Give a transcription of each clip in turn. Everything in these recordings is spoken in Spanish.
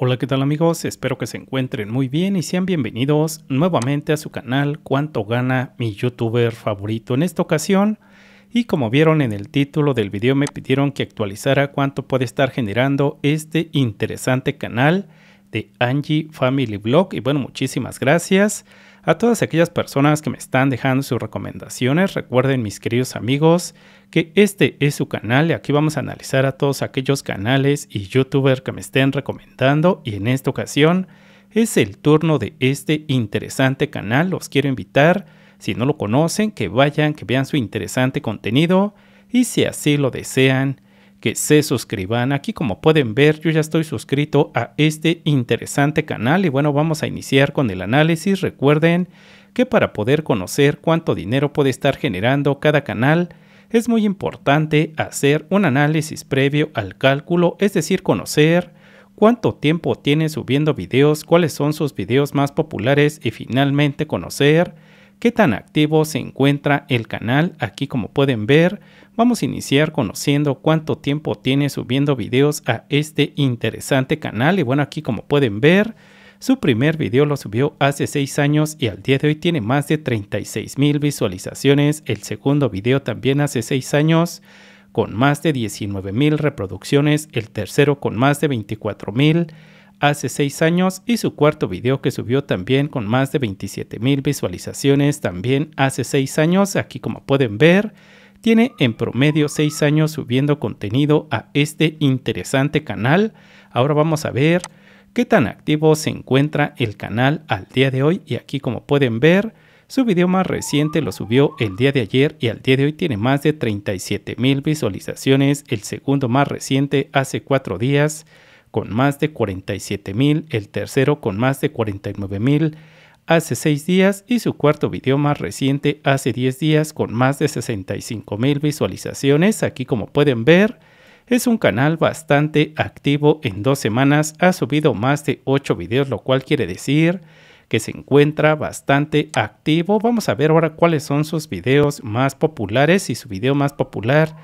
Hola, ¿qué tal amigos? Espero que se encuentren muy bien y sean bienvenidos nuevamente a su canal Cuánto gana mi youtuber favorito en esta ocasión. Y como vieron en el título del video me pidieron que actualizara cuánto puede estar generando este interesante canal de Angie Family Blog. Y bueno, muchísimas gracias. A todas aquellas personas que me están dejando sus recomendaciones, recuerden mis queridos amigos que este es su canal y aquí vamos a analizar a todos aquellos canales y youtubers que me estén recomendando y en esta ocasión es el turno de este interesante canal, los quiero invitar, si no lo conocen, que vayan, que vean su interesante contenido y si así lo desean, que se suscriban. Aquí como pueden ver yo ya estoy suscrito a este interesante canal y bueno vamos a iniciar con el análisis. Recuerden que para poder conocer cuánto dinero puede estar generando cada canal es muy importante hacer un análisis previo al cálculo, es decir conocer cuánto tiempo tiene subiendo videos, cuáles son sus videos más populares y finalmente conocer qué tan activo se encuentra el canal. Aquí como pueden ver, vamos a iniciar conociendo cuánto tiempo tiene subiendo videos a este interesante canal. Y bueno, aquí como pueden ver, su primer video lo subió hace 6 años y al día de hoy tiene más de 36 mil visualizaciones. El segundo video también hace 6 años con más de 19 mil reproducciones. El tercero con más de 24 mil hace seis años y su cuarto video que subió también con más de 27 mil visualizaciones también hace seis años, aquí como pueden ver. Tiene en promedio seis años subiendo contenido a este interesante canal. Ahora vamos a ver qué tan activo se encuentra el canal al día de hoy y aquí como pueden ver su video más reciente lo subió el día de ayer y al día de hoy tiene más de 37 mil visualizaciones. El segundo más reciente hace cuatro días con más de 47 mil, el tercero con más de 49 mil hace seis días y su cuarto video más reciente hace 10 días con más de 65 mil visualizaciones. Aquí como pueden ver es un canal bastante activo en dos semanas, ha subido más de 8 videos lo cual quiere decir que se encuentra bastante activo. Vamos a ver ahora cuáles son sus videos más populares y su video más popular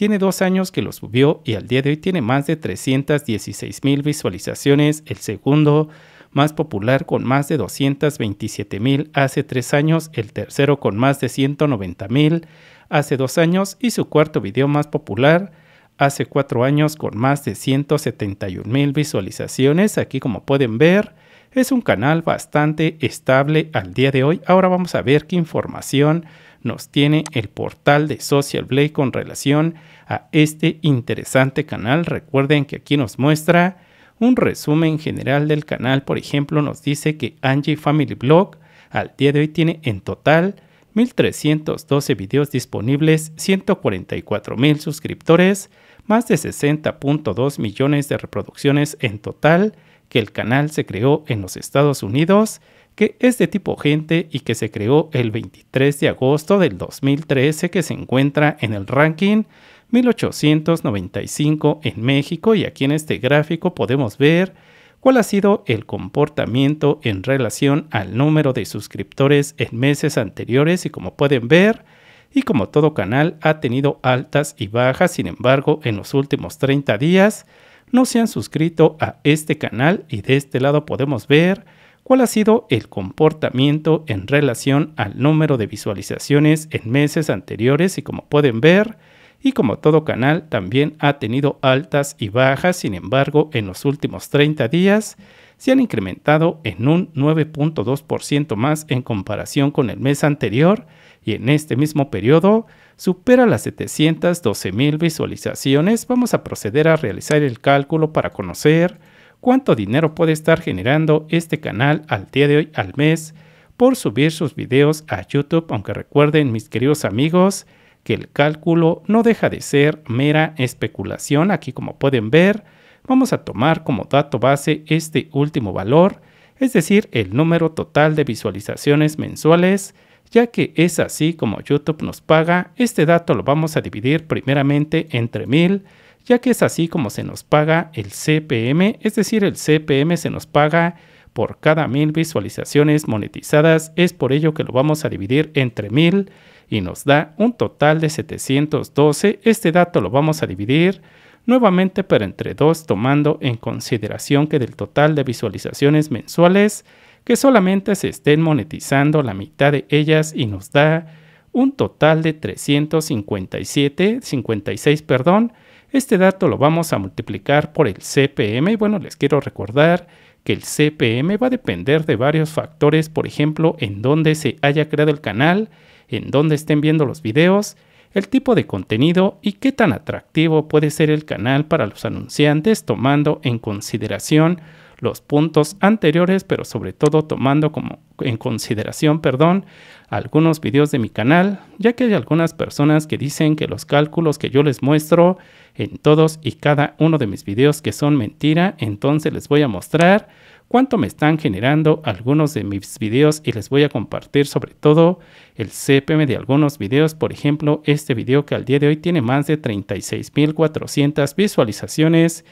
tiene dos años que lo subió y al día de hoy tiene más de 316 mil visualizaciones, el segundo más popular con más de 227 mil hace tres años, el tercero con más de 190 mil hace dos años y su cuarto video más popular hace cuatro años con más de 171 mil visualizaciones. Aquí como pueden ver es un canal bastante estable al día de hoy. Ahora vamos a ver qué información nos tiene el portal de Social Blade con relación a este interesante canal. Recuerden que aquí nos muestra un resumen general del canal. Por ejemplo, nos dice que Angie Family Blog al día de hoy tiene en total 1.312 videos disponibles, 144.000 suscriptores, más de 60.2 millones de reproducciones en total, que el canal se creó en los Estados Unidos que es de tipo gente y que se creó el 23 de agosto del 2013 que se encuentra en el ranking 1895 en México y aquí en este gráfico podemos ver cuál ha sido el comportamiento en relación al número de suscriptores en meses anteriores y como pueden ver y como todo canal ha tenido altas y bajas, sin embargo en los últimos 30 días no se han suscrito a este canal y de este lado podemos ver cuál ha sido el comportamiento en relación al número de visualizaciones en meses anteriores y como pueden ver, y como todo canal también ha tenido altas y bajas, sin embargo en los últimos 30 días se han incrementado en un 9.2% más en comparación con el mes anterior y en este mismo periodo supera las 712 mil visualizaciones. Vamos a proceder a realizar el cálculo para conocer cuánto dinero puede estar generando este canal al día de hoy al mes por subir sus videos a YouTube, aunque recuerden mis queridos amigos que el cálculo no deja de ser mera especulación. Aquí como pueden ver, vamos a tomar como dato base este último valor, es decir, el número total de visualizaciones mensuales, ya que es así como YouTube nos paga. Este dato lo vamos a dividir primeramente entre 1000 ya que es así como se nos paga el CPM, es decir, el CPM se nos paga por cada mil visualizaciones monetizadas, es por ello que lo vamos a dividir entre mil y nos da un total de 712. Este dato lo vamos a dividir nuevamente pero entre dos tomando en consideración que del total de visualizaciones mensuales que solamente se estén monetizando la mitad de ellas y nos da un total de 357, 56, perdón, este dato lo vamos a multiplicar por el CPM y bueno, les quiero recordar que el CPM va a depender de varios factores, por ejemplo, en dónde se haya creado el canal, en dónde estén viendo los videos, el tipo de contenido y qué tan atractivo puede ser el canal para los anunciantes tomando en consideración los puntos anteriores, pero sobre todo tomando como en consideración, perdón, algunos videos de mi canal, ya que hay algunas personas que dicen que los cálculos que yo les muestro en todos y cada uno de mis videos que son mentira, entonces les voy a mostrar cuánto me están generando algunos de mis videos y les voy a compartir sobre todo el CPM de algunos videos. Por ejemplo, este video que al día de hoy tiene más de 36.400 visualizaciones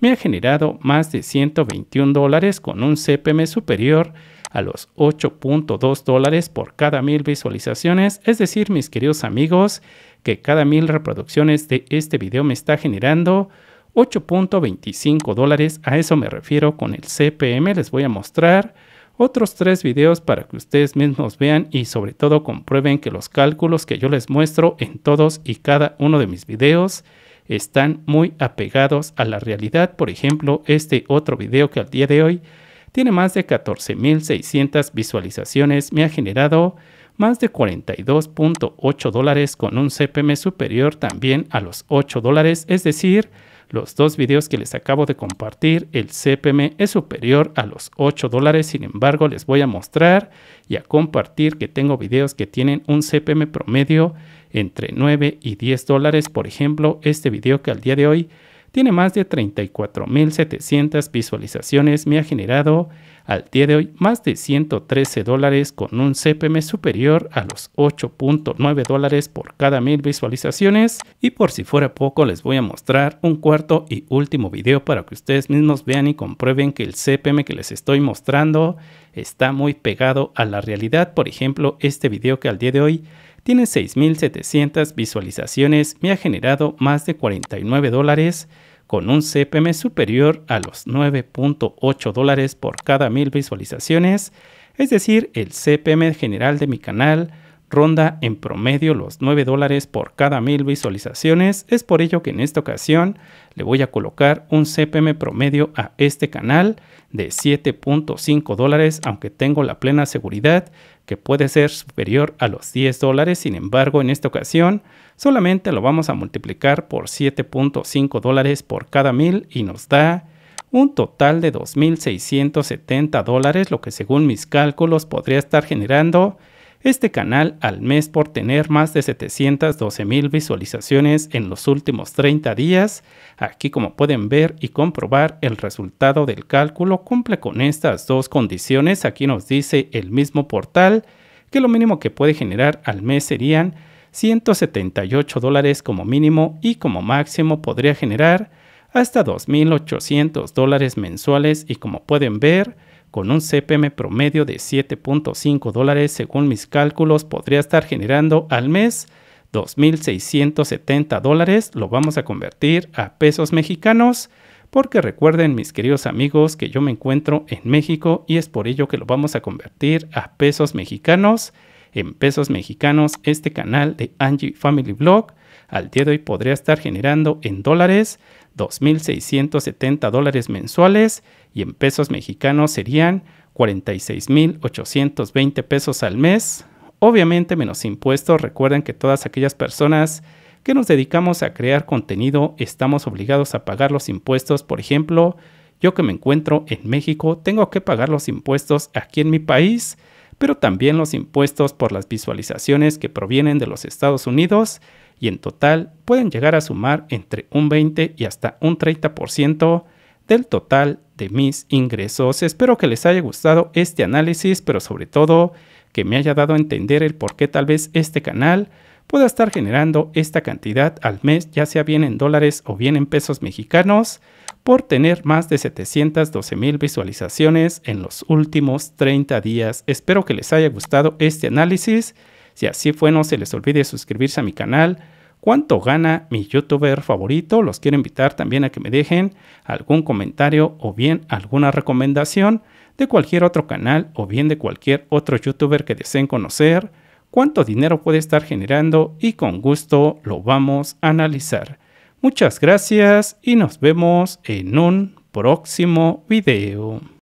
me ha generado más de 121 dólares con un CPM superior a los 8.2 dólares por cada mil visualizaciones. Es decir, mis queridos amigos, que cada mil reproducciones de este video me está generando 8.25 dólares. A eso me refiero con el CPM. Les voy a mostrar otros tres videos para que ustedes mismos vean y sobre todo comprueben que los cálculos que yo les muestro en todos y cada uno de mis videos están muy apegados a la realidad. Por ejemplo, este otro video que al día de hoy tiene más de 14.600 visualizaciones me ha generado más de 42.8 dólares con un CPM superior también a los 8 dólares, es decir, los dos videos que les acabo de compartir, el CPM es superior a los 8 dólares, sin embargo les voy a mostrar y a compartir que tengo videos que tienen un CPM promedio entre 9 y 10 dólares, por ejemplo, este video que al día de hoy tiene más de 34.700 visualizaciones me ha generado al día de hoy más de 113 dólares con un CPM superior a los 8.9 dólares por cada mil visualizaciones y por si fuera poco les voy a mostrar un cuarto y último video para que ustedes mismos vean y comprueben que el CPM que les estoy mostrando está muy pegado a la realidad por ejemplo este video que al día de hoy tiene 6.700 visualizaciones me ha generado más de 49 dólares con un CPM superior a los 9.8 dólares por cada 1.000 visualizaciones, es decir, el CPM general de mi canal ronda en promedio los 9 dólares por cada mil visualizaciones. Es por ello que en esta ocasión le voy a colocar un CPM promedio a este canal de 7.5 dólares, aunque tengo la plena seguridad que puede ser superior a los 10 dólares. Sin embargo, en esta ocasión solamente lo vamos a multiplicar por 7.5 dólares por cada mil y nos da un total de 2.670 dólares, lo que según mis cálculos podría estar generando este canal al mes por tener más de 712 mil visualizaciones en los últimos 30 días. Aquí como pueden ver y comprobar el resultado del cálculo cumple con estas dos condiciones. Aquí nos dice el mismo portal que lo mínimo que puede generar al mes serían 178 dólares como mínimo y como máximo podría generar hasta 2.800 dólares mensuales y como pueden ver con un CPM promedio de 7.5 dólares según mis cálculos, podría estar generando al mes 2.670 dólares. Lo vamos a convertir a pesos mexicanos porque recuerden mis queridos amigos que yo me encuentro en México y es por ello que lo vamos a convertir a pesos mexicanos en pesos mexicanos este canal de Angie Family Blog. Al día de hoy podría estar generando en dólares 2.670 dólares mensuales y en pesos mexicanos serían 46.820 pesos al mes. Obviamente menos impuestos. Recuerden que todas aquellas personas que nos dedicamos a crear contenido estamos obligados a pagar los impuestos. Por ejemplo, yo que me encuentro en México tengo que pagar los impuestos aquí en mi país pero también los impuestos por las visualizaciones que provienen de los Estados Unidos y en total pueden llegar a sumar entre un 20 y hasta un 30% del total de mis ingresos. Espero que les haya gustado este análisis, pero sobre todo que me haya dado a entender el por qué tal vez este canal pueda estar generando esta cantidad al mes, ya sea bien en dólares o bien en pesos mexicanos, por tener más de 712 mil visualizaciones en los últimos 30 días. Espero que les haya gustado este análisis. Si así fue, no se les olvide suscribirse a mi canal. ¿Cuánto gana mi youtuber favorito? Los quiero invitar también a que me dejen algún comentario o bien alguna recomendación de cualquier otro canal o bien de cualquier otro youtuber que deseen conocer, cuánto dinero puede estar generando y con gusto lo vamos a analizar. Muchas gracias y nos vemos en un próximo video.